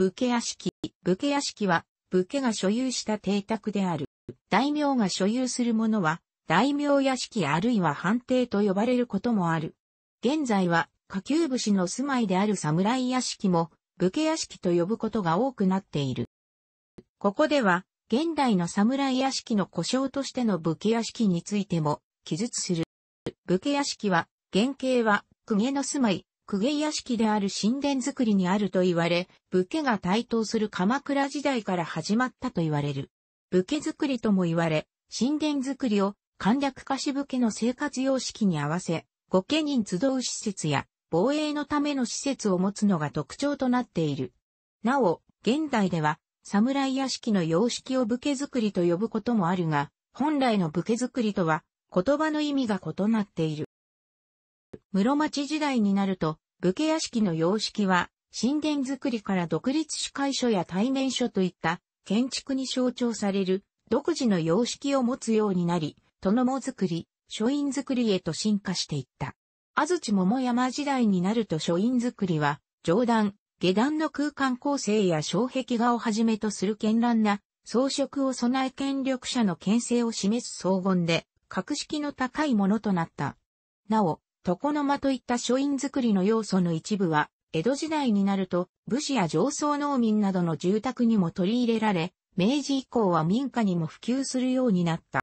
武家屋敷。武家屋敷は、武家が所有した邸宅である。大名が所有するものは、大名屋敷あるいは藩邸と呼ばれることもある。現在は、下級武士の住まいである侍屋敷も、武家屋敷と呼ぶことが多くなっている。ここでは、現代の侍屋敷の故障としての武家屋敷についても記述する。武家屋敷は、原型は、公家の住まい、公家屋敷である神殿作りにあると言われ、武家が台頭する鎌倉時代から始まったと言われる。武家作りとも言われ、神殿作りを簡略化し武家の生活様式に合わせ、御家人集う施設や防衛のための施設を持つのが特徴となっている。なお、現代では、侍屋敷の様式を武家作りと呼ぶこともあるが、本来の武家作りとは言葉の意味が異なっている。室町時代になると、武家屋敷の様式は、神殿作りから独立司会所や対面所といった建築に象徴される独自の様式を持つようになり、殿も作り、書院作りへと進化していった。安土桃山時代になると書院作りは、上段、下段の空間構成や障壁画をはじめとする絢爛な装飾を備え権力者の牽制を示す荘厳で、格式の高いものとなった。なお、床の間といった書院作りの要素の一部は、江戸時代になると、武士や上層農民などの住宅にも取り入れられ、明治以降は民家にも普及するようになった。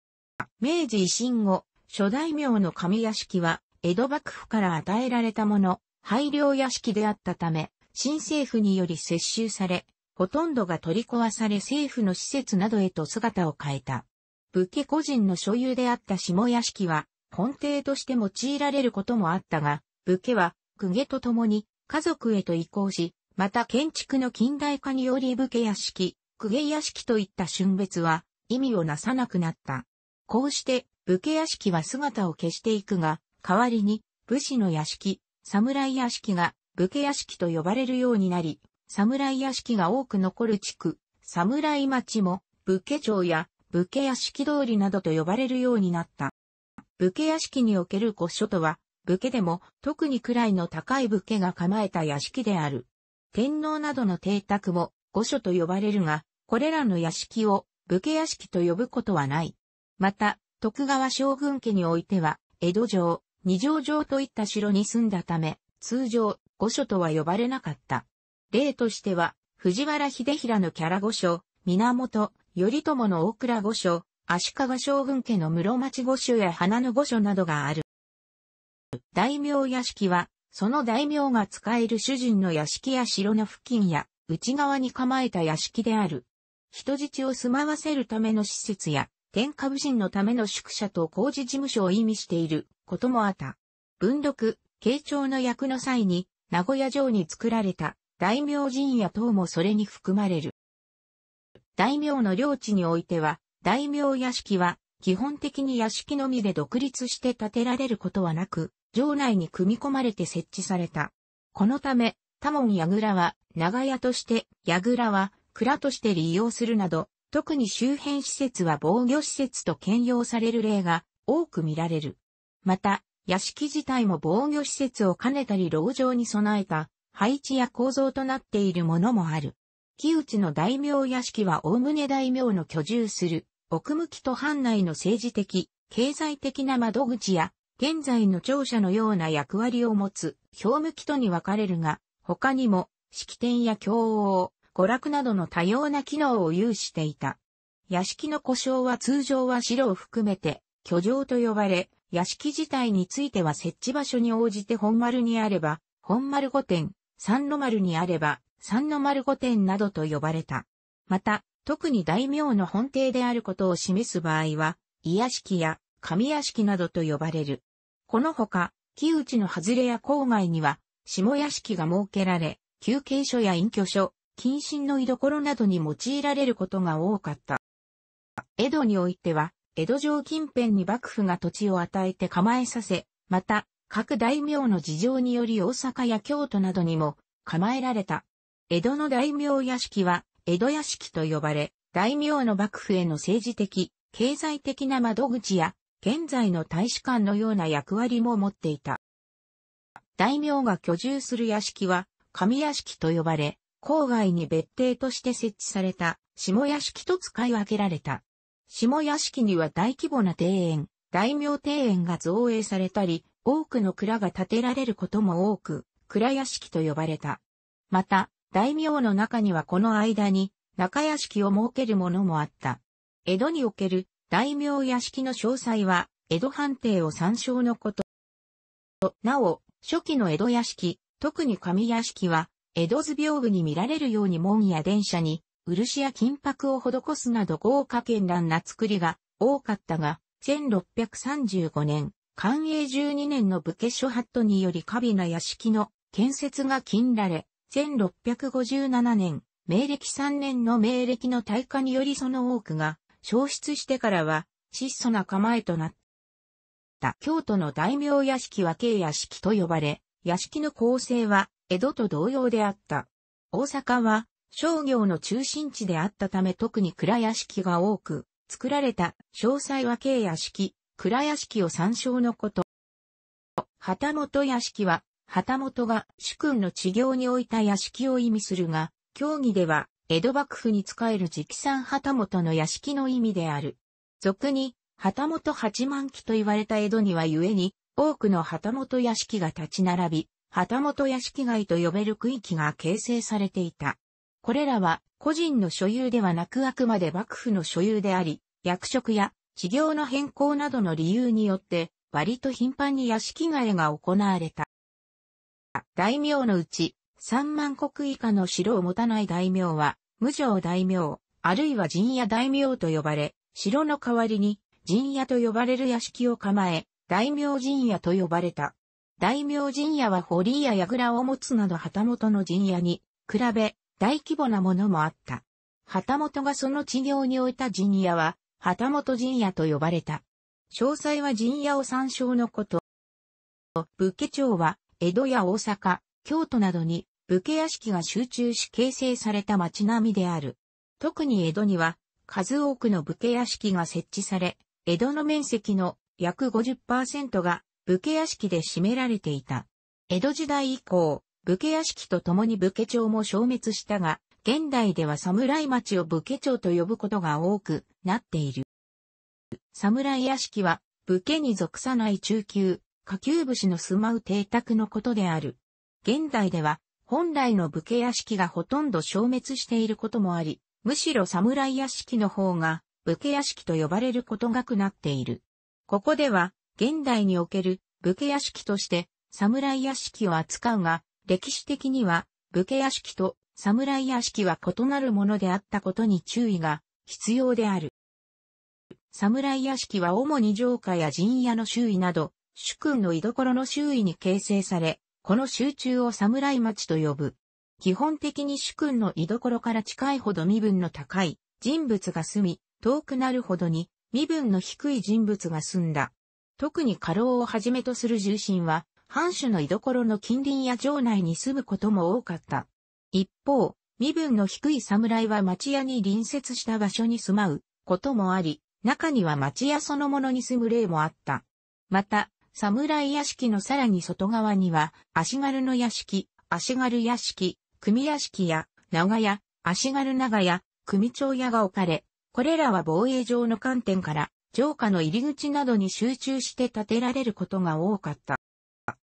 明治維新後、諸大名の上屋敷は、江戸幕府から与えられたもの、廃領屋敷であったため、新政府により接収され、ほとんどが取り壊され政府の施設などへと姿を変えた。武家個人の所有であった下屋敷は、根底として用いられることもあったが、武家は、公家と共に家族へと移行し、また建築の近代化により武家屋敷、公家屋敷といった春別は意味をなさなくなった。こうして武家屋敷は姿を消していくが、代わりに武士の屋敷、侍屋敷が武家屋敷と呼ばれるようになり、侍屋敷が多く残る地区、侍町も武家町や武家屋敷通りなどと呼ばれるようになった。武家屋敷における御所とは、武家でも特に位の高い武家が構えた屋敷である。天皇などの邸宅も御所と呼ばれるが、これらの屋敷を武家屋敷と呼ぶことはない。また、徳川将軍家においては、江戸城、二条城といった城に住んだため、通常、御所とは呼ばれなかった。例としては、藤原秀衡のキャラ御所、源、頼朝の大倉御所、足利将軍家の室町御所や花の御所などがある。大名屋敷は、その大名が使える主人の屋敷や城の付近や、内側に構えた屋敷である。人質を住まわせるための施設や、天下武人のための宿舎と工事事務所を意味していることもあった。文禄、慶長の役の際に、名古屋城に作られた大名陣屋等もそれに含まれる。大名の領地においては、大名屋敷は、基本的に屋敷のみで独立して建てられることはなく、城内に組み込まれて設置された。このため、多門櫓は、長屋として、櫓は、蔵として利用するなど、特に周辺施設は防御施設と兼用される例が多く見られる。また、屋敷自体も防御施設を兼ねたり牢城に備えた配置や構造となっているものもある。木内の大名屋敷はむね大名の居住する奥向きと藩内の政治的、経済的な窓口や、現在の庁舎のような役割を持つ、表向きとに分かれるが、他にも、式典や教王、娯楽などの多様な機能を有していた。屋敷の故障は通常は城を含めて、居城と呼ばれ、屋敷自体については設置場所に応じて本丸にあれば、本丸御殿、三の丸にあれば、三の丸御殿などと呼ばれた。また、特に大名の本邸であることを示す場合は、居屋敷や神屋敷などと呼ばれる。このほか、木内の外れや郊外には、下屋敷が設けられ、休憩所や隠居所、近親の居所などに用いられることが多かった。江戸においては、江戸城近辺に幕府が土地を与えて構えさせ、また、各大名の事情により大阪や京都などにも構えられた。江戸の大名屋敷は江戸屋敷と呼ばれ、大名の幕府への政治的、経済的な窓口や、現在の大使館のような役割も持っていた。大名が居住する屋敷は、上屋敷と呼ばれ、郊外に別邸として設置された、下屋敷と使い分けられた。下屋敷には大規模な庭園、大名庭園が造営されたり、多くの蔵が建てられることも多く、蔵屋敷と呼ばれた。また、大名の中にはこの間に中屋敷を設けるものもあった。江戸における大名屋敷の詳細は江戸判定を参照のこと。なお、初期の江戸屋敷、特に上屋敷は、江戸図屏風に見られるように門や電車に、漆や金箔を施すなど豪華絢爛な作りが多かったが、1635年、寛永12年の武家諸法度により華美な屋敷の建設が禁られ、1657年、明暦3年の明暦の大火によりその多くが消失してからは質素な構えとなった。京都の大名屋敷は慶屋敷と呼ばれ、屋敷の構成は江戸と同様であった。大阪は商業の中心地であったため特に蔵屋敷が多く、作られた詳細は慶屋敷、蔵屋敷を参照のこと。旗本屋敷は旗本が主君の治療に置いた屋敷を意味するが、教義では、江戸幕府に仕える直参旗本の屋敷の意味である。俗に、旗本八万期と言われた江戸には故に、多くの旗本屋敷が立ち並び、旗本屋敷街と呼べる区域が形成されていた。これらは個人の所有ではなくあくまで幕府の所有であり、役職や事業の変更などの理由によって割と頻繁に屋敷街が行われた。大名のうち、三万国以下の城を持たない大名は、無城大名、あるいは陣屋大名と呼ばれ、城の代わりに、陣屋と呼ばれる屋敷を構え、大名陣屋と呼ばれた。大名陣屋は堀や櫓を持つなど旗本の陣屋に、比べ、大規模なものもあった。旗本がその地業に置いた陣屋は、旗本陣屋と呼ばれた。詳細は陣屋を参照のこと。武家庁は、江戸や大阪、京都などに武家屋敷が集中し形成された町並みである。特に江戸には数多くの武家屋敷が設置され、江戸の面積の約50%が武家屋敷で占められていた。江戸時代以降、武家屋敷と共に武家町も消滅したが、現代では侍町を武家町と呼ぶことが多くなっている。侍屋敷は武家に属さない中級、下級武士の住まう邸宅のことである。現代では、本来の武家屋敷がほとんど消滅していることもあり、むしろ侍屋敷の方が武家屋敷と呼ばれることがくなっている。ここでは、現代における武家屋敷として侍屋敷を扱うが、歴史的には武家屋敷と侍屋敷は異なるものであったことに注意が必要である。侍屋敷は主に城下や陣屋の周囲など、主君の居所の周囲に形成され、この集中を侍町と呼ぶ。基本的に主君の居所から近いほど身分の高い人物が住み、遠くなるほどに身分の低い人物が住んだ。特に過労をはじめとする重臣は、藩主の居所の近隣や城内に住むことも多かった。一方、身分の低い侍は町屋に隣接した場所に住まうこともあり、中には町屋そのものに住む例もあった。また、侍屋敷のさらに外側には、足軽の屋敷、足軽屋敷、組屋敷や、長屋、足軽長屋、組長屋が置かれ、これらは防衛上の観点から、城下の入り口などに集中して建てられることが多かった。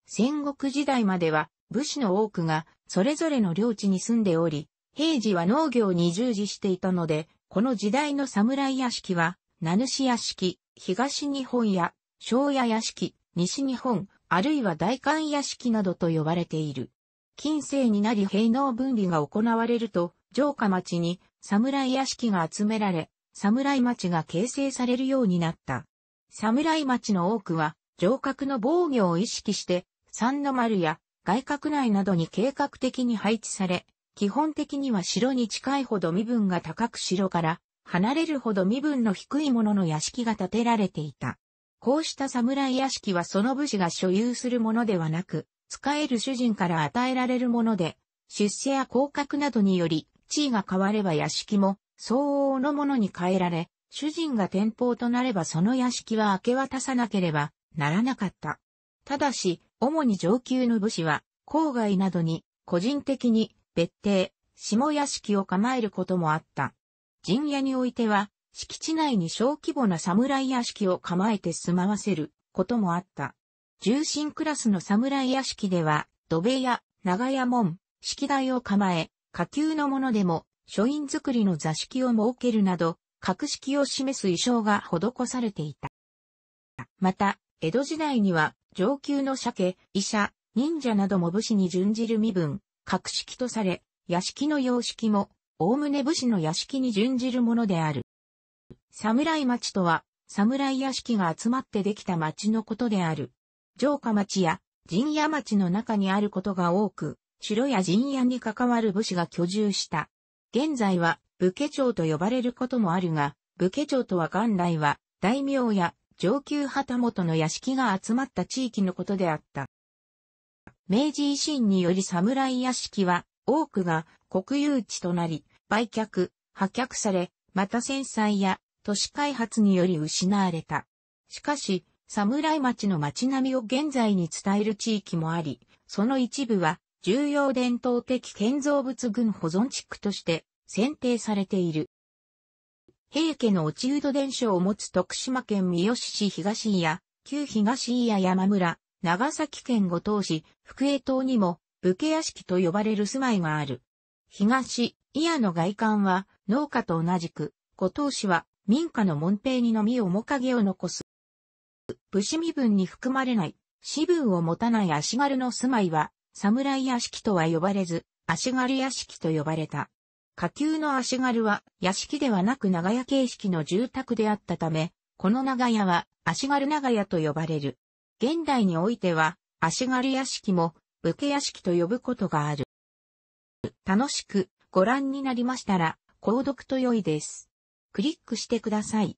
戦国時代までは、武士の多くが、それぞれの領地に住んでおり、平時は農業に従事していたので、この時代の侍屋敷は、名主屋敷、東日本屋、庄屋屋敷、西日本、あるいは大官屋敷などと呼ばれている。近世になり平能分離が行われると、城下町に侍屋敷が集められ、侍町が形成されるようになった。侍町の多くは、城郭の防御を意識して、三の丸や外郭内などに計画的に配置され、基本的には城に近いほど身分が高く城から離れるほど身分の低いものの屋敷が建てられていた。こうした侍屋敷はその武士が所有するものではなく、使える主人から与えられるもので、出世や降格などにより、地位が変われば屋敷も相応のものに変えられ、主人が天保となればその屋敷は明け渡さなければならなかった。ただし、主に上級の武士は、郊外などに、個人的に、別邸、下屋敷を構えることもあった。陣屋においては、敷地内に小規模な侍屋敷を構えて住まわせることもあった。重心クラスの侍屋敷では、土部や長屋門、敷台を構え、下級のものでも書院作りの座敷を設けるなど、格式を示す衣装が施されていた。また、江戸時代には上級の鮭、医者、忍者なども武士に準じる身分、格式とされ、屋敷の様式も、おおむね武士の屋敷に準じるものである。侍町とは、侍屋敷が集まってできた町のことである。城下町や陣屋町の中にあることが多く、城や陣屋に関わる武士が居住した。現在は武家町と呼ばれることもあるが、武家町とは元来は大名や上級旗本の屋敷が集まった地域のことであった。明治維新により侍屋敷は多くが国有地となり、売却、破却され、また戦災や都市開発により失われた。しかし、侍町の町並みを現在に伝える地域もあり、その一部は重要伝統的建造物群保存地区として選定されている。平家の落人伝承を持つ徳島県三好市東伊旧東伊山村、長崎県五島市、福江島にも武家屋敷と呼ばれる住まいがある。東伊の外観は農家と同じく、後藤氏は民家の門兵にのみ面影を残す。武士身分に含まれない、私分を持たない足軽の住まいは、侍屋敷とは呼ばれず、足軽屋敷と呼ばれた。下級の足軽は屋敷ではなく長屋形式の住宅であったため、この長屋は足軽長屋と呼ばれる。現代においては、足軽屋敷も武家屋敷と呼ぶことがある。楽しくご覧になりましたら、購読と良いです。クリックしてください。